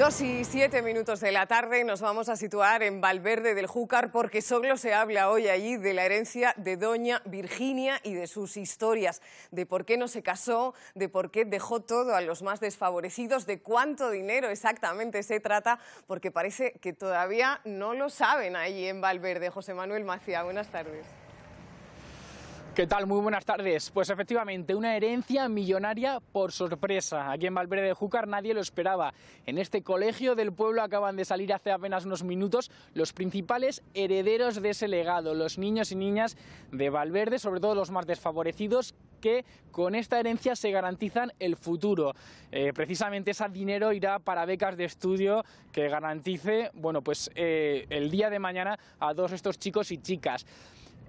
Dos y siete minutos de la tarde nos vamos a situar en Valverde del Júcar porque solo se habla hoy allí de la herencia de Doña Virginia y de sus historias, de por qué no se casó, de por qué dejó todo a los más desfavorecidos, de cuánto dinero exactamente se trata, porque parece que todavía no lo saben allí en Valverde. José Manuel Macía, buenas tardes. ¿Qué tal? Muy buenas tardes. Pues efectivamente, una herencia millonaria por sorpresa. Aquí en Valverde de Júcar nadie lo esperaba. En este colegio del pueblo acaban de salir hace apenas unos minutos los principales herederos de ese legado, los niños y niñas de Valverde, sobre todo los más desfavorecidos que con esta herencia se garantizan el futuro. Eh, precisamente ese dinero irá para becas de estudio que garantice, bueno, pues eh, el día de mañana a todos estos chicos y chicas.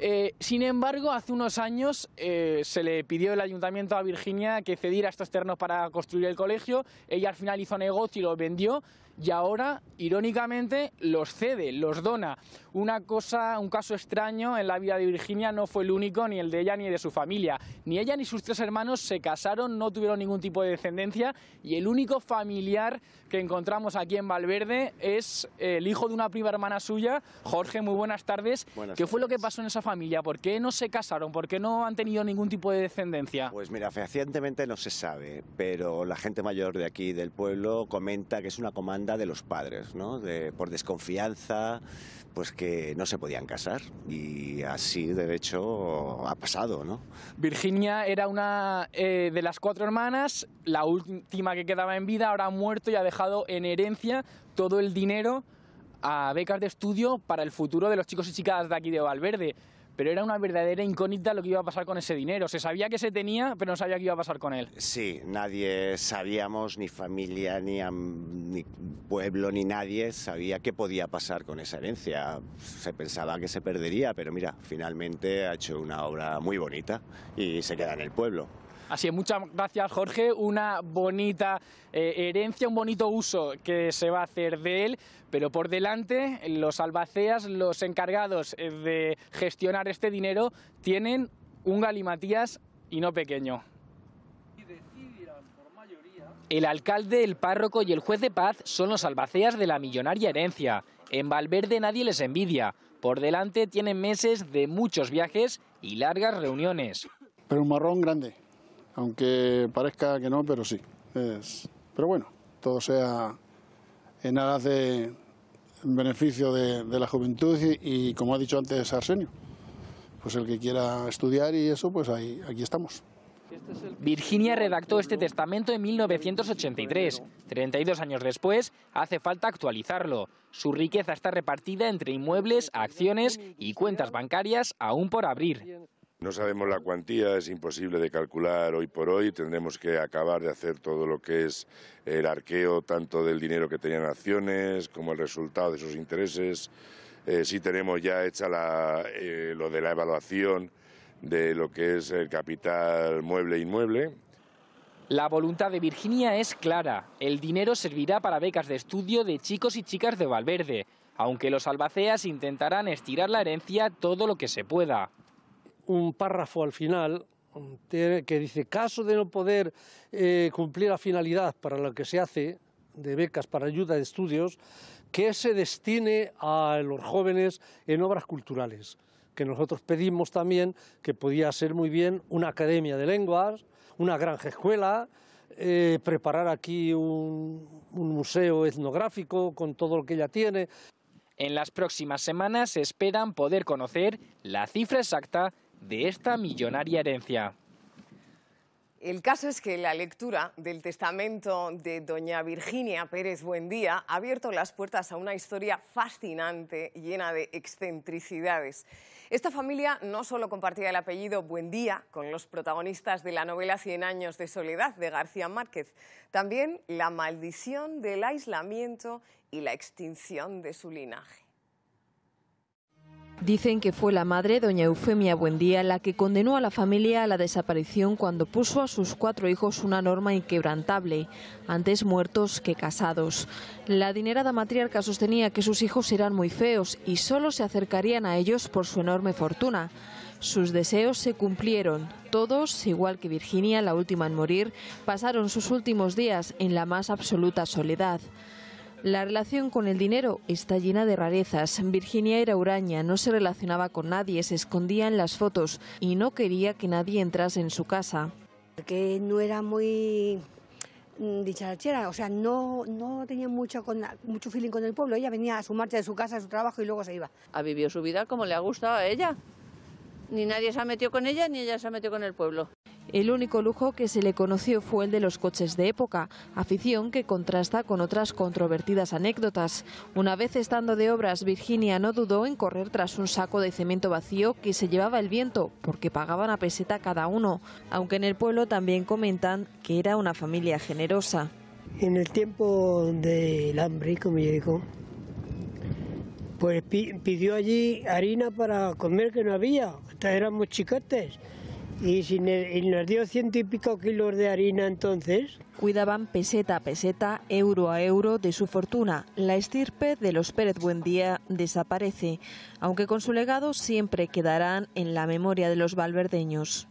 Eh, sin embargo, hace unos años eh, se le pidió el ayuntamiento a Virginia que cediera estos terrenos para construir el colegio. Ella al final hizo negocio y los vendió y ahora, irónicamente, los cede, los dona. Una cosa, un caso extraño en la vida de Virginia no fue el único, ni el de ella ni de su familia. Ni ella ni sus tres hermanos se casaron, no tuvieron ningún tipo de descendencia y el único familiar que encontramos aquí en Valverde es el hijo de una prima hermana suya, Jorge, muy buenas tardes. ¿Qué fue lo que pasó en esa familia? ¿Por qué no se casaron? ¿Por qué no han tenido ningún tipo de descendencia? Pues mira, fehacientemente no se sabe, pero la gente mayor de aquí, del pueblo, comenta que es una comanda de los padres, ¿no? por desconfianza, pues que no se podían casar. Y así, de hecho, ha pasado, ¿no? Virginia era una eh, de las cuatro hermanas, la última que quedaba en vida, ahora ha muerto y ha dejado en herencia todo el dinero a becas de estudio para el futuro de los chicos y chicas de aquí de Valverde pero era una verdadera incógnita lo que iba a pasar con ese dinero. Se sabía que se tenía, pero no sabía qué iba a pasar con él. Sí, nadie sabíamos, ni familia, ni, ni pueblo, ni nadie sabía qué podía pasar con esa herencia. Se pensaba que se perdería, pero mira, finalmente ha hecho una obra muy bonita y se queda en el pueblo. Así es, muchas gracias Jorge, una bonita eh, herencia, un bonito uso que se va a hacer de él, pero por delante los albaceas, los encargados eh, de gestionar este dinero, tienen un galimatías y no pequeño. El alcalde, el párroco y el juez de paz son los albaceas de la millonaria herencia. En Valverde nadie les envidia. Por delante tienen meses de muchos viajes y largas reuniones. Pero un marrón grande aunque parezca que no, pero sí. pero bueno, todo sea en aras de beneficio de, la juventud y, como ha dicho antes Arsenio, pues el que quiera estudiar y eso, pues ahí, aquí estamos. Virginia redactó este testamento en 1983. 32 años después, hace falta actualizarlo. Su riqueza está repartida entre inmuebles, acciones y cuentas bancarias aún por abrir. No sabemos la cuantía, es imposible de calcular hoy por hoy. Tendremos que acabar de hacer todo lo que es el arqueo tanto del dinero que tenían acciones como el resultado de sus intereses. Si eh, sí tenemos ya hecha la, eh, lo de la evaluación de lo que es el capital mueble e inmueble. La voluntad de Virginia es clara. El dinero servirá para becas de estudio de chicos y chicas de Valverde, aunque los albaceas intentarán estirar la herencia todo lo que se pueda un párrafo al final que dice, caso de no poder eh, cumplir la finalidad para lo que se hace de becas para ayuda de estudios, que se destine a los jóvenes en obras culturales, que nosotros pedimos también que podía ser muy bien una academia de lenguas, una granja escuela, eh, preparar aquí un, museo etnográfico con todo lo que ella tiene. En las próximas semanas se esperan poder conocer la cifra exacta de esta millonaria herencia. El caso es que la lectura del testamento de doña Virginia Pérez Buendía ha abierto las puertas a una historia fascinante, llena de excentricidades. Esta familia no solo compartía el apellido Buendía con los protagonistas de la novela Cien años de soledad de García Márquez, también la maldición del aislamiento y la extinción de su linaje. Dicen que fue la madre, doña Eufemia Buendía, la que condenó a la familia a la desaparición cuando puso a sus cuatro hijos una norma inquebrantable, antes muertos que casados. La adinerada matriarca sostenía que sus hijos eran muy feos y solo se acercarían a ellos por su enorme fortuna. Sus deseos se cumplieron. Todos, igual que Virginia, la última en morir, pasaron sus últimos días en la más absoluta soledad. La relación con el dinero está llena de rarezas. Virginia era huraña, no se relacionaba con nadie, se escondía en las fotos y no quería que nadie entrase en su casa. Porque no era muy mm, dicharachera, o sea, no, no tenía mucho, con, mucho feeling con el pueblo. Ella venía a su marcha de su casa, a su trabajo y luego se iba. Ha vivido su vida como le ha gustado a ella ni nadie se ha metido con ella ni ella se ha metido con el pueblo. El único lujo que se le conoció fue el de los coches de época, afición que contrasta con otras controvertidas anécdotas. Una vez estando de obras, Virginia no dudó en correr tras un saco de cemento vacío que se llevaba el viento, porque pagaban a peseta cada uno, aunque en el pueblo también comentan que era una familia generosa. En el tiempo del hambre, como yo digo, pues pidió allí harina para comer que no había, éramos chicotes. Y, y, nos dio ciento y pico kilos de harina entonces. Cuidaban peseta a peseta, euro a euro de su fortuna. La estirpe de los Pérez Buendía desaparece, aunque con su legado siempre quedarán en la memoria de los valverdeños.